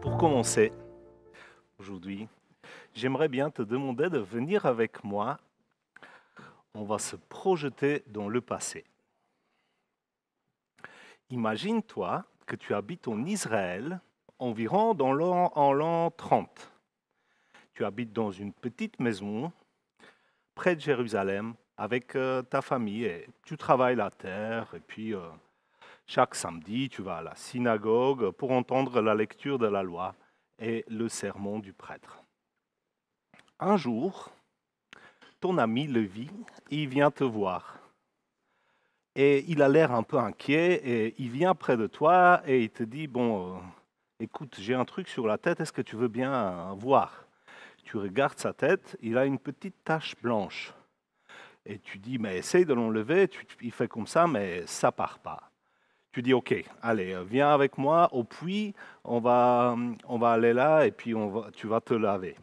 Pour commencer, aujourd'hui, j'aimerais bien te demander de venir avec moi. On va se projeter dans le passé. Imagine-toi que tu habites en Israël, environ dans l'an, en l'an 30. Tu habites dans une petite maison près de Jérusalem avec euh, ta famille et tu travailles la terre et puis euh, chaque samedi, tu vas à la synagogue pour entendre la lecture de la loi et le sermon du prêtre. Un jour, ton ami Levi, il vient te voir. Et il a l'air un peu inquiet et il vient près de toi et il te dit, bon, euh, écoute, j'ai un truc sur la tête, est-ce que tu veux bien euh, voir Tu regardes sa tête, il a une petite tache blanche. Et tu dis, mais essaye de l'enlever, il fait comme ça, mais ça part pas tu dis ok, allez, euh, viens avec moi au puits, on va, on va aller là et puis on va, tu vas te laver.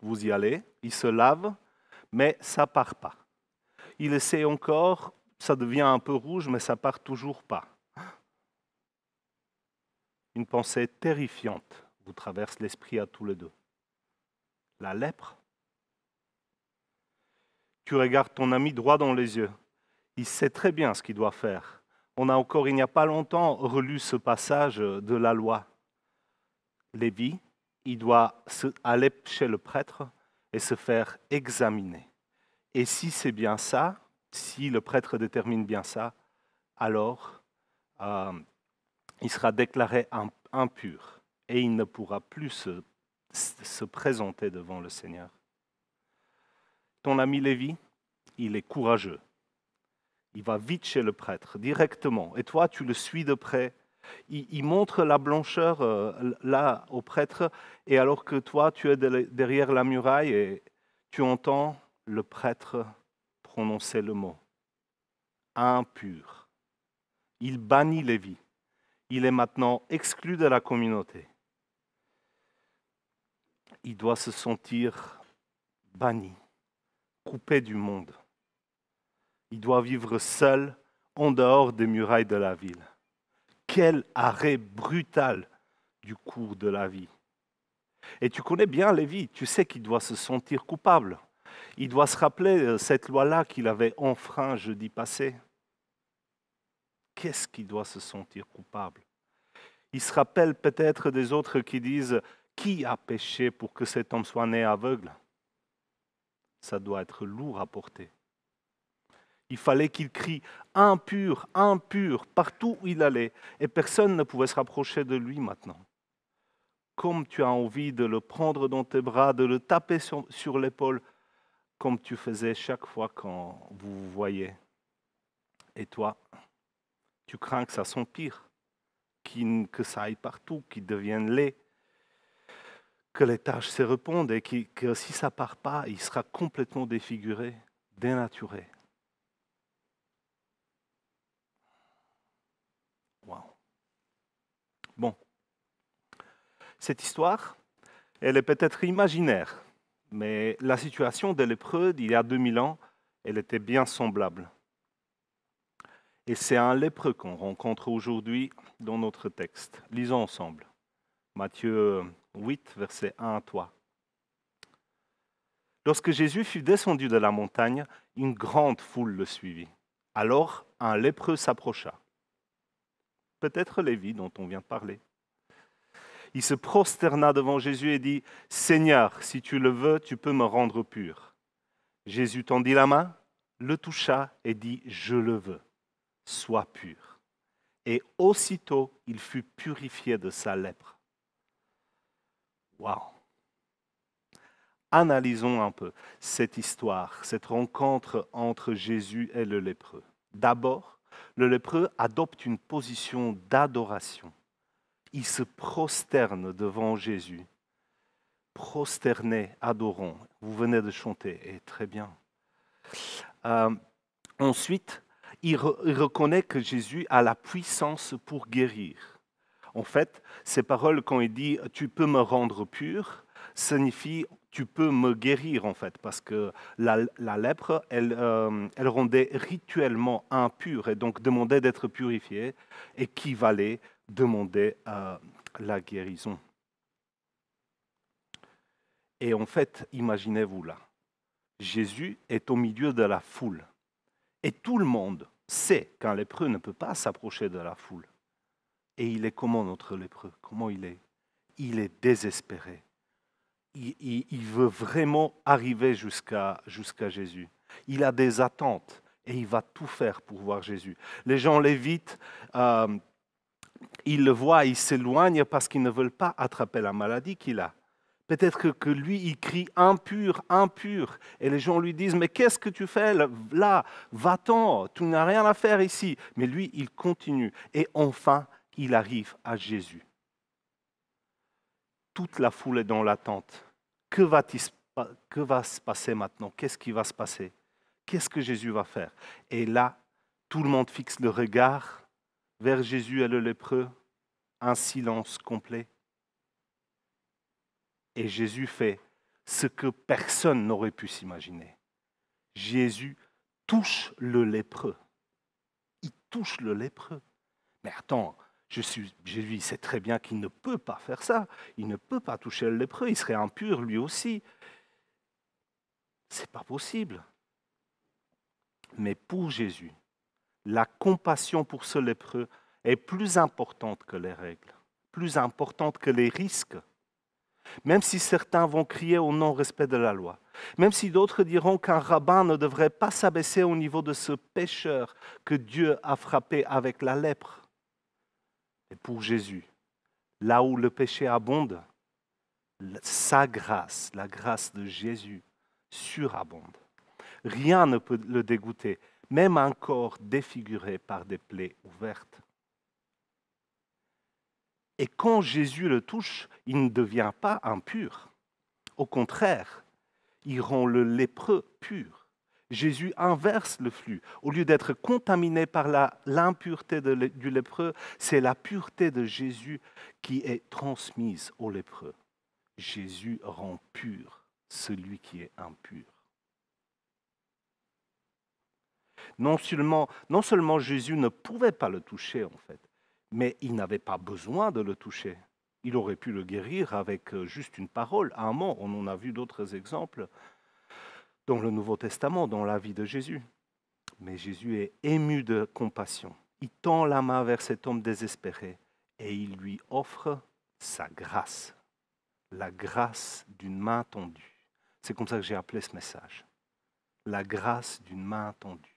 Vous y allez, il se lave, mais ça part pas. Il essaie encore, ça devient un peu rouge, mais ça part toujours pas. Une pensée terrifiante vous traverse l'esprit à tous les deux. La lèpre. Tu regardes ton ami droit dans les yeux. Il sait très bien ce qu'il doit faire on a encore, il n'y a pas longtemps, relu ce passage de la loi. Lévi, il doit aller chez le prêtre et se faire examiner. Et si c'est bien ça, si le prêtre détermine bien ça, alors euh, il sera déclaré impur et il ne pourra plus se, se présenter devant le Seigneur. Ton ami Lévi, il est courageux. Il va vite chez le prêtre, directement. Et toi, tu le suis de près. Il, montre la blancheur euh, là au prêtre, et alors que toi, tu es derrière la muraille et tu entends le prêtre prononcer le mot impur. Il bannit vies. Il est maintenant exclu de la communauté. Il doit se sentir banni, coupé du monde il doit vivre seul en dehors des murailles de la ville. Quel arrêt brutal du cours de la vie. Et tu connais bien Lévi, tu sais qu'il doit se sentir coupable. Il doit se rappeler euh, cette loi-là qu'il avait enfreint jeudi passé. Qu'est-ce qu'il doit se sentir coupable Il se rappelle peut-être des autres qui disent Qui a péché pour que cet homme soit né aveugle Ça doit être lourd à porter. Il fallait qu'il crie impur, impur, partout où il allait, et personne ne pouvait se rapprocher de lui maintenant. Comme tu as envie de le prendre dans tes bras, de le taper sur, l'épaule, comme tu faisais chaque fois quand vous vous voyez. Et toi, tu crains que ça s'empire, que ça aille partout, qu'il devienne laid, que les tâches se répondent et que, que si ça part pas, il sera complètement défiguré, dénaturé, Cette histoire, elle est peut-être imaginaire, mais la situation des lépreux d'il y a 2000 ans, elle était bien semblable. Et c'est un lépreux qu'on rencontre aujourd'hui dans notre texte. Lisons ensemble. Matthieu 8, verset 1 à 3. Lorsque Jésus fut descendu de la montagne, une grande foule le suivit. Alors un lépreux s'approcha. Peut-être Lévi dont on vient de parler il se prosterna devant Jésus et dit, Seigneur, si tu le veux, tu peux me rendre pur. Jésus tendit la main, le toucha et dit, Je le veux, sois pur. Et aussitôt, il fut purifié de sa lèpre. Wow. Analysons un peu cette histoire, cette rencontre entre Jésus et le lépreux. D'abord, le lépreux adopte une position d'adoration. Il se prosterne devant Jésus. Prosternés, adorons. Vous venez de chanter, et très bien. Euh, ensuite, il, reconnaît que Jésus a la puissance pour guérir. En fait, ces paroles, quand il dit Tu peux me rendre pur, signifie Tu peux me guérir, en fait, parce que la, lèpre, elle, euh, elle rendait rituellement impure et donc demandait d'être purifiée, équivalait demandait la guérison. Et en fait, imaginez-vous là, Jésus est au milieu de la foule. Et tout le monde sait qu'un lépreux ne peut pas s'approcher de la foule. Et il est comment notre lépreux Comment il est Il est désespéré. Il, veut vraiment arriver jusqu'à Jésus. Il a des attentes et il va tout faire pour voir Jésus. Les gens l'évitent. Euh, il le voit, il s'éloigne parce qu'il ne veulent pas attraper la maladie qu'il a. Peut-être que lui, il crie impur, impur. Et les gens lui disent, mais qu'est-ce que tu fais là Va-t'en, tu n'as rien à faire ici. Mais lui, il continue. Et enfin, il arrive à Jésus. Toute la foule est dans l'attente. Que va, que va se passer maintenant Qu'est-ce qui va se passer Qu'est-ce que Jésus va faire Et là, tout le monde fixe le regard vers Jésus et le lépreux, un silence complet. Et Jésus fait ce que personne n'aurait pu s'imaginer. Jésus touche le lépreux. Il touche le lépreux. Mais attends, je suis, Jésus sait très bien qu'il ne peut pas faire ça. Il ne peut pas toucher le lépreux. Il serait impur lui aussi. C'est pas possible. Mais pour Jésus, la compassion pour ce lépreux est plus importante que les règles, plus importante que les risques. Même si certains vont crier au non-respect de la loi, même si d'autres diront qu'un rabbin ne devrait pas s'abaisser au niveau de ce pécheur que Dieu a frappé avec la lèpre. Et pour Jésus, là où le péché abonde, sa grâce, la grâce de Jésus, surabonde. Rien ne peut le dégoûter, même encore défiguré par des plaies ouvertes. Et quand Jésus le touche, il ne devient pas impur. Au contraire, il rend le lépreux pur. Jésus inverse le flux. Au lieu d'être contaminé par l'impureté du lépreux, c'est la pureté de Jésus qui est transmise au lépreux. Jésus rend pur celui qui est impur. Non seulement, non seulement Jésus ne pouvait pas le toucher, en fait, mais il n'avait pas besoin de le toucher. Il aurait pu le guérir avec euh, juste une parole, un mot. On en a vu d'autres exemples dans le Nouveau Testament, dans la vie de Jésus. Mais Jésus est ému de compassion. Il tend la main vers cet homme désespéré et il lui offre sa grâce, la grâce d'une main tendue. C'est comme ça que j'ai appelé ce message, la grâce d'une main tendue.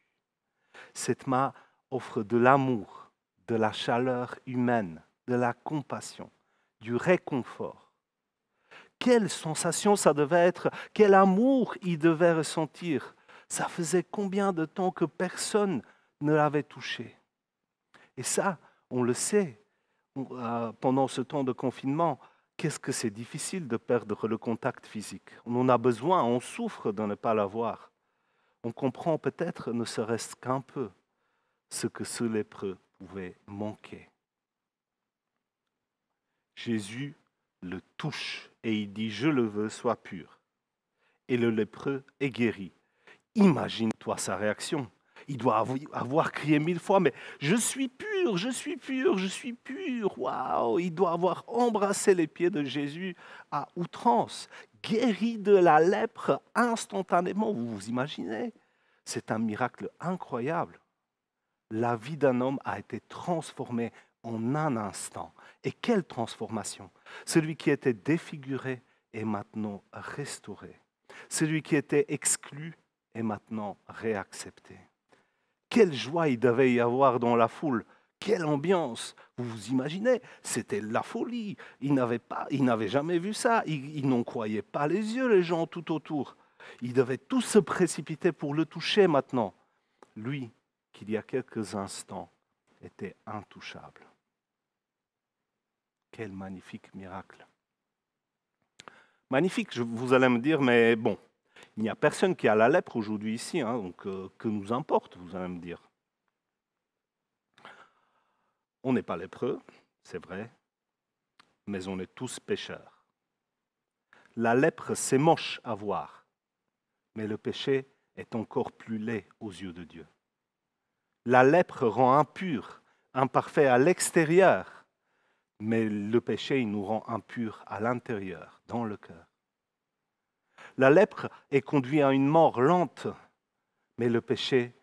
Cette main offre de l'amour, de la chaleur humaine, de la compassion, du réconfort. Quelle sensation ça devait être, quel amour il devait ressentir. Ça faisait combien de temps que personne ne l'avait touché. Et ça, on le sait, euh, pendant ce temps de confinement, qu'est-ce que c'est difficile de perdre le contact physique. On en a besoin, on souffre de ne pas l'avoir on comprend peut-être ne serait-ce qu'un peu ce que ce lépreux pouvait manquer. Jésus le touche et il dit, je le veux, sois pur. Et le lépreux est guéri. Imagine-toi sa réaction. Il doit avoir crié mille fois, mais je suis pur, je suis pur, je suis pur. Waouh Il doit avoir embrassé les pieds de Jésus à outrance, guéri de la lèpre instantanément. Vous vous imaginez C'est un miracle incroyable. La vie d'un homme a été transformée en un instant. Et quelle transformation Celui qui était défiguré est maintenant restauré. Celui qui était exclu est maintenant réaccepté. Quelle joie il devait y avoir dans la foule. Quelle ambiance. Vous vous imaginez, c'était la folie. Il n'avait pas, jamais vu ça. Il n'en croyait pas les yeux, les gens tout autour. Ils devaient tous se précipiter pour le toucher maintenant. Lui, qu'il y a quelques instants, était intouchable. Quel magnifique miracle. Magnifique, vous allez me dire, mais bon, il n'y a personne qui a la lèpre aujourd'hui ici, hein, donc euh, que nous importe, vous allez me dire. On n'est pas lépreux, c'est vrai, mais on est tous pécheurs. La lèpre, c'est moche à voir, mais le péché est encore plus laid aux yeux de Dieu. La lèpre rend impur, imparfait à l'extérieur, mais le péché, il nous rend impur à l'intérieur, dans le cœur. La lèpre est conduite à une mort lente, mais le péché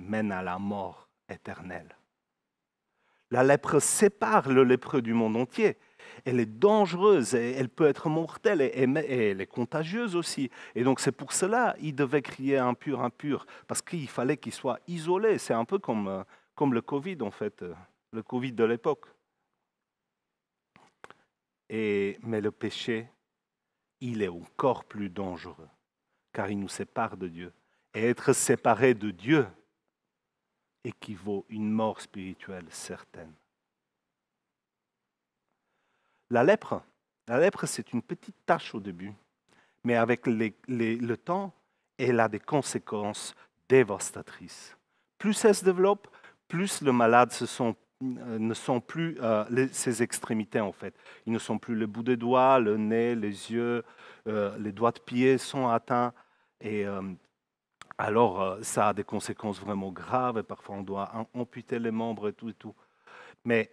mène à la mort éternelle. La lèpre sépare le lépreux du monde entier. Elle est dangereuse, et elle peut être mortelle et, elle est contagieuse aussi. Et donc c'est pour cela qu'il devait crier impur, impur, parce qu'il fallait qu'il soit isolé. C'est un peu comme, euh, comme le Covid en fait, euh, le Covid de l'époque. Et, mais le péché il est encore plus dangereux, car il nous sépare de Dieu. Et être séparé de Dieu équivaut à une mort spirituelle certaine. La lèpre, la lèpre, c'est une petite tache au début, mais avec le temps, elle a des conséquences dévastatrices. Plus elle se développe, plus le malade se sent euh, ne sont plus ses euh, extrémités en fait. Ils ne sont plus le bout des doigts, le nez, les yeux, euh, les doigts de pied sont atteints. Et alors ça a des conséquences vraiment graves et parfois on doit amputer les membres et tout et tout. Mais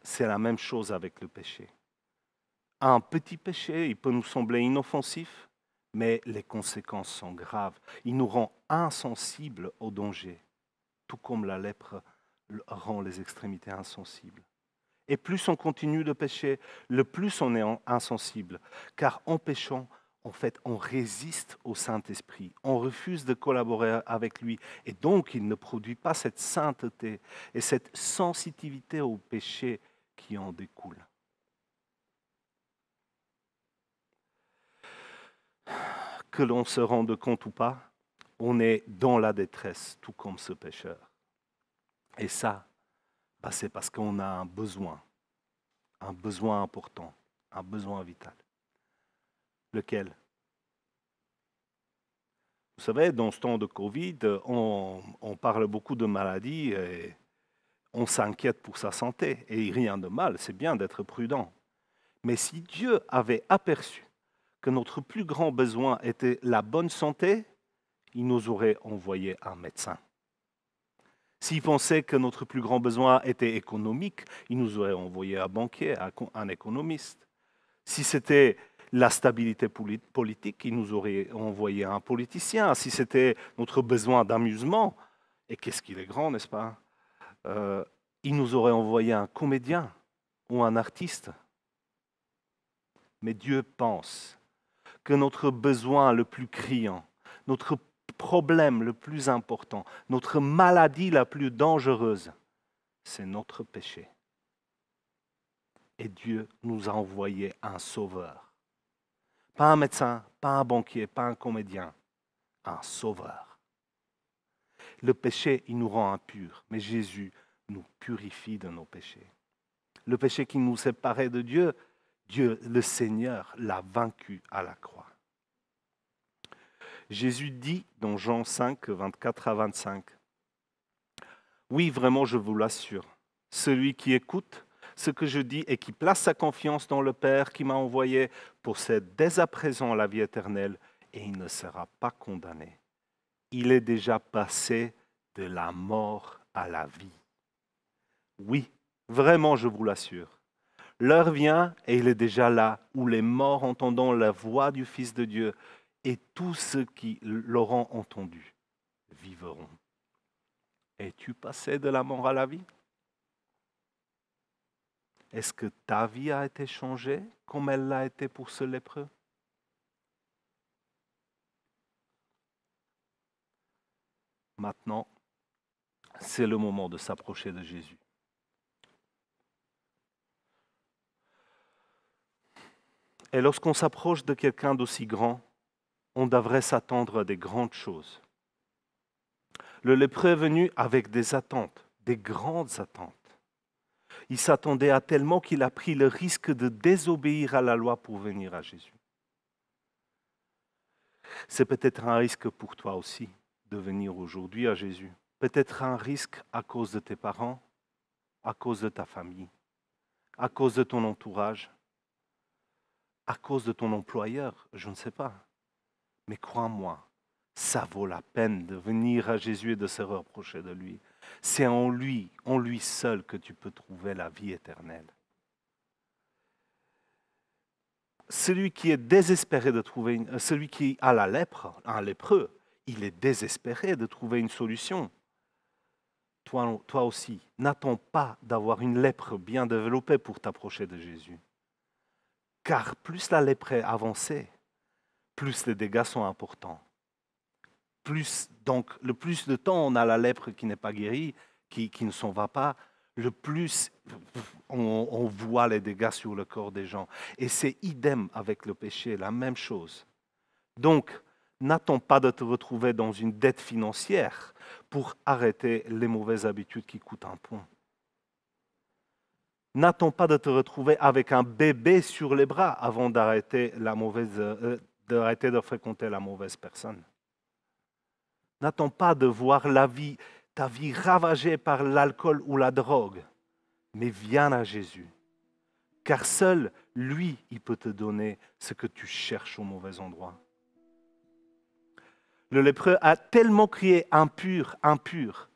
c'est la même chose avec le péché. Un petit péché, il peut nous sembler inoffensif, mais les conséquences sont graves. Il nous rend insensibles au danger, tout comme la lèpre rend les extrémités insensibles. Et plus on continue de pécher, le plus on est insensible, car en péchant, en fait, on résiste au Saint-Esprit, on refuse de collaborer avec lui, et donc il ne produit pas cette sainteté et cette sensitivité au péché qui en découle. Que l'on se rende compte ou pas, on est dans la détresse, tout comme ce pécheur. Et ça, bah, c'est parce qu'on a un besoin, un besoin important, un besoin vital. Lequel Vous savez, dans ce temps de Covid, on, on parle beaucoup de maladies et on s'inquiète pour sa santé. Et rien de mal, c'est bien d'être prudent. Mais si Dieu avait aperçu que notre plus grand besoin était la bonne santé, il nous aurait envoyé un médecin. S'ils pensaient que notre plus grand besoin était économique, il nous aurait envoyé un banquier, un économiste. Si c'était la stabilité politique, ils nous aurait envoyé un politicien. Si c'était notre besoin d'amusement, et qu'est-ce qu'il est grand, n'est-ce pas euh, Il nous aurait envoyé un comédien ou un artiste. Mais Dieu pense que notre besoin le plus criant, notre problème le plus important, notre maladie la plus dangereuse, c'est notre péché. Et Dieu nous a envoyé un sauveur. Pas un médecin, pas un banquier, pas un comédien, un sauveur. Le péché, il nous rend impurs, mais Jésus nous purifie de nos péchés. Le péché qui nous séparait de Dieu, Dieu, le Seigneur, l'a vaincu à la croix. Jésus dit dans Jean 5, 24 à 25, Oui, vraiment, je vous l'assure, celui qui écoute ce que je dis et qui place sa confiance dans le Père qui m'a envoyé possède dès à présent la vie éternelle et il ne sera pas condamné. Il est déjà passé de la mort à la vie. Oui, vraiment, je vous l'assure. L'heure vient et il est déjà là où les morts entendant la voix du Fils de Dieu et tous ceux qui l'auront entendu vivront. Es-tu passé de la mort à la vie Est-ce que ta vie a été changée comme elle l'a été pour ce lépreux Maintenant, c'est le moment de s'approcher de Jésus. Et lorsqu'on s'approche de quelqu'un d'aussi grand, on devrait s'attendre à des grandes choses. Le lépreux est venu avec des attentes, des grandes attentes. Il s'attendait à tellement qu'il a pris le risque de désobéir à la loi pour venir à Jésus. C'est peut-être un risque pour toi aussi de venir aujourd'hui à Jésus. Peut-être un risque à cause de tes parents, à cause de ta famille, à cause de ton entourage, à cause de ton employeur, je ne sais pas. Mais crois-moi, ça vaut la peine de venir à Jésus et de se reprocher de lui. C'est en lui, en lui seul que tu peux trouver la vie éternelle. Celui qui est désespéré de trouver, euh, celui qui a la lèpre, un lépreux, il est désespéré de trouver une solution. Toi, toi aussi, n'attends pas d'avoir une lèpre bien développée pour t'approcher de Jésus. Car plus la lèpre est avancée, plus les dégâts sont importants. Plus, donc, le plus de temps on a la lèpre qui n'est pas guérie, qui, ne s'en va pas, le plus on, voit les dégâts sur le corps des gens. Et c'est idem avec le péché, la même chose. Donc, n'attends pas de te retrouver dans une dette financière pour arrêter les mauvaises habitudes qui coûtent un pont. N'attends pas de te retrouver avec un bébé sur les bras avant d'arrêter la mauvaise, euh, d'arrêter de fréquenter la mauvaise personne. N'attends pas de voir ta vie ravagée par l'alcool ou la drogue, mais viens à Jésus, car seul lui, il peut te donner ce que tu cherches au mauvais endroit. Le lépreux a tellement crié impur, impur,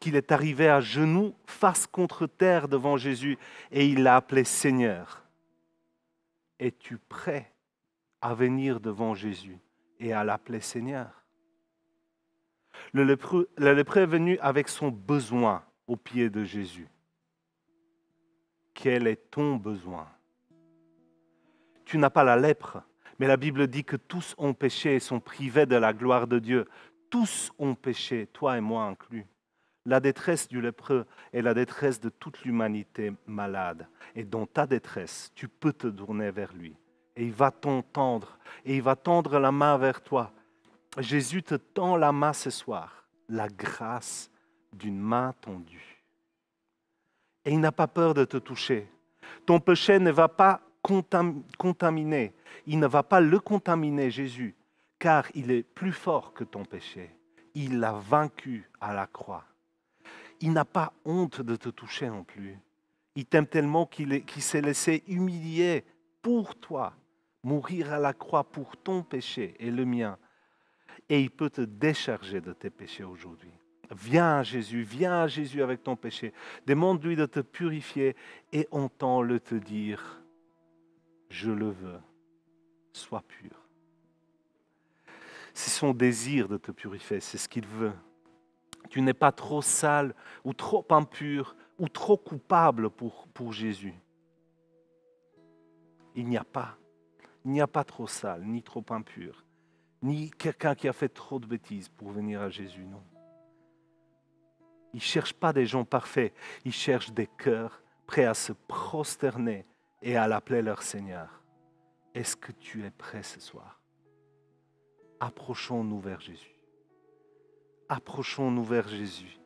qu'il est arrivé à genoux, face contre terre devant Jésus, et il l'a appelé Seigneur. Es-tu prêt à venir devant Jésus et à l'appeler Seigneur. Le lépreux, est venu avec son besoin au pied de Jésus. Quel est ton besoin Tu n'as pas la lèpre, mais la Bible dit que tous ont péché et sont privés de la gloire de Dieu. Tous ont péché, toi et moi inclus. La détresse du lépreux est la détresse de toute l'humanité malade. Et dans ta détresse, tu peux te tourner vers lui et il va t'entendre et il va tendre la main vers toi. Jésus te tend la main ce soir, la grâce d'une main tendue. Et il n'a pas peur de te toucher. Ton péché ne va pas contaminer, il ne va pas le contaminer, Jésus, car il est plus fort que ton péché. Il l'a vaincu à la croix. Il n'a pas honte de te toucher non plus. Il t'aime tellement qu'il s'est laissé humilier pour toi mourir à la croix pour ton péché et le mien. Et il peut te décharger de tes péchés aujourd'hui. Viens à Jésus, viens à Jésus avec ton péché. Demande-lui de te purifier et entends-le te dire, je le veux, sois pur. C'est son désir de te purifier, c'est ce qu'il veut. Tu n'es pas trop sale ou trop impur ou trop coupable pour, pour Jésus. Il n'y a pas il n'y a pas trop sale, ni trop impur, ni quelqu'un qui a fait trop de bêtises pour venir à Jésus, non. Il ne cherche pas des gens parfaits, il cherche des cœurs prêts à se prosterner et à l'appeler leur Seigneur. Est-ce que tu es prêt ce soir Approchons-nous vers Jésus. Approchons-nous vers Jésus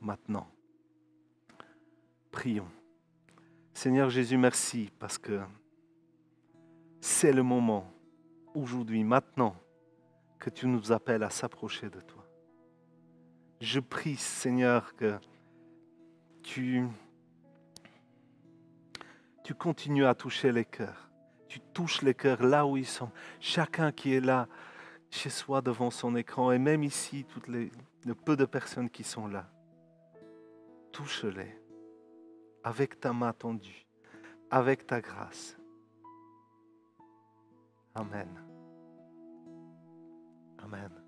maintenant. Prions. Seigneur Jésus, merci parce que c'est le moment, aujourd'hui, maintenant, que tu nous appelles à s'approcher de toi. Je prie, Seigneur, que tu, tu continues à toucher les cœurs. Tu touches les cœurs là où ils sont. Chacun qui est là, chez soi, devant son écran, et même ici, toutes les, peu de personnes qui sont là, touche-les avec ta main tendue, avec ta grâce. Amen. Amen.